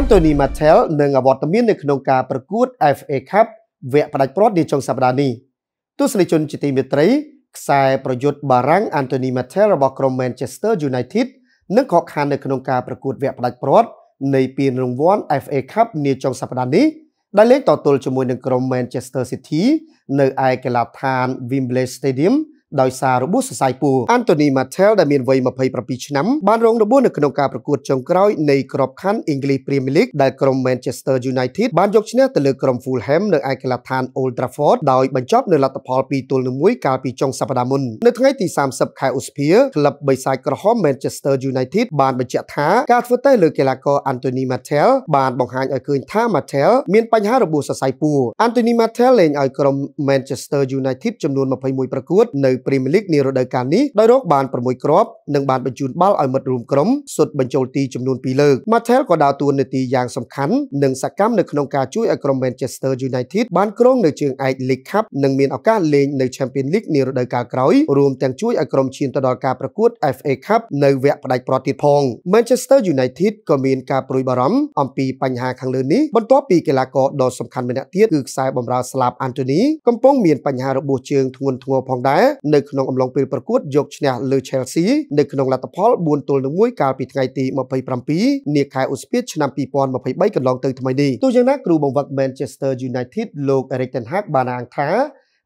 Anthony Martel នឹងអវត្តមាននៅក្នុងការប្រកួត FA Cup វគ្គផ្ដាច់ព្រាត់នាចុងសប្តាហ៍នេះទស្សនិកជនជាទីមេត្រីខ្សែប្រយុទ្ធបារាំង Anthony Martel របស់ក្រុម Manchester United នឹងខកខាននៅក្នុងការប្រកួតវគ្គផ្ដាច់ព្រាត់នៃពានរង្វាន់ FA Cup នាចុងសប្តាហ៍នេះដែលលេងតទល់ជាមួយនឹងក្រុម Manchester City នៅឯកីឡដ្ឋាន Wembley Stadium ដោយសាររបួសសរសៃពួរ Anthony Martel ដែលមានវ័យ27ឆ្នាំបានរងរបួសនៅក្នុងការប្រកួតចុងក្រោយនៃក្របខ័ណ្ឌ English Premier League ដែលក្រុម Manchester United បានយកឈ្នះទៅលើក្រុម Fulham នៅឯកីឡដ្ឋាន Old Trafford ដោយបញ្ចប់នៅលទ្ធផល2ទល់នឹង1កាលពីចុងសប្តាហ៍មុននៅថ្ងៃទី30ខែឧសភាក្លឹបបិសាចក្រហម Manchester United បានបញ្ជាក់ថាការធ្វើតេស្តលើកីឡាករ Anthony Martel បានបង្ហាញឲ្យឃើញថា Martel មានបញ្ហារបួសសរសៃពួរ Anthony Martel លេងឲ្យក្រុម Manchester United ចំនួន21ប្រកួតនៅព្រីមៀរលីកនារដូវកាលនេះដោយរកបាន6គ្រាប់និងបានបញ្ជូនបាល់ឲ្យមិត្តរួមក្រុមសុទ្ធបញ្ចូលទីចំនួន2លើក Martel ក៏ដើរតួនាទីយ៉ាងសំខាន់និងសកម្មនៅក្នុងការជួយឲ្យក្រុម Manchester United បានគ្រងនៅជើងឯក League Cup និងមានឱកាសលេងនៅ Champions League នារដូវកាលក្រោយ រួមទាំងជួយឲ្យក្រុមឈានទៅដល់ការប្រកួត FA Cup នៅវគ្គផ្ដាច់ប្រទៀតផង Manchester United ក៏មានការប្រួយបារម្ភអំពីបញ្ហាខាងលើនេះបន្ទាប់ពីកីឡាករដ៏សំខាន់ម្នាក់ទៀតគឺខ្សែបម្រើស្លាប់ Anthony កំពុង មានបញ្ហារបួសជើងធ្ងន់ធ្ងរផងដែរនៅក្នុងអំឡុងពេលប្រកួតយកឈ្នះលើ Chelsea នៅក្នុងលទ្ធផល4ទល់នឹង1កាលពីថ្ងៃទី27នាខែឧសភាឆ្នាំ2023កន្លងទៅថ្មីនេះទោះយ៉ាងណាគ្រូបង្វឹក Manchester United លោក Erik ten Hag បានអង្គថា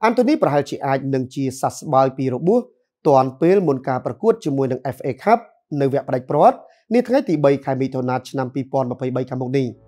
Anthony ប្រហែលជាអាចនឹងជាសះស្បើយពីរបួសទាន់ពេលមុនការប្រកួតជាមួយនឹង FA Cup នៅវគ្គផ្ដាច់ព្រាត់នាថ្ងៃទី3ខែមិថុនាឆ្នាំ2023ខាងមុខនេះ។